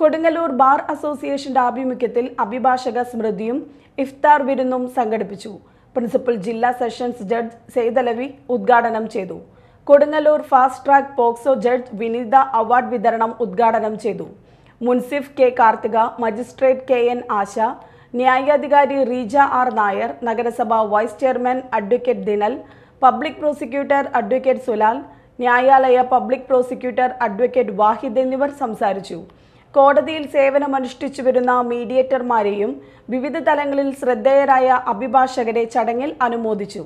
Kodungallur bar അസോസിയേഷന്റെ ആഭിമുഖ്യത്തിൽ അഭിഭാഷക സ്മൃതിയും ഇഫ്താർ വിരുന്നും സംഘടിപ്പിച്ചു പ്രിൻസിപ്പൽ ജില്ലാ സെഷൻസ് ജഡ്ജ് സെയ്തലവി ഉദ്ഘാടനം ചെയ്തു Kodungallur fast track POCSO judge Vineetha award വിതരണം ഉദ്ഘാടനം ചെയ്തു munsif K Karthika magistrate K N Asha ന്യായാധികാരി റീജ ആർ നായർ നഗരസഭാ vice chairman advocate Dinal public prosecutor advocate Sulal ന്യായാലയ പബ്ലിക് പ്രോസിക്യൂട്ടർ അഡ്വക്കേറ്റ് വാഹിദ് എന്നിവർ സംസാരിച്ചു കോടതിയിൽ സേവനമനുഷ്ഠിച്ചു വരുന്ന മീഡിയേറ്റർമാരെയും വിവിധ തലങ്ങളിൽ ശ്രദ്ധേയരായ അഭിഭാഷകരെ ചടങ്ങിൽ അനുമോദിച്ചു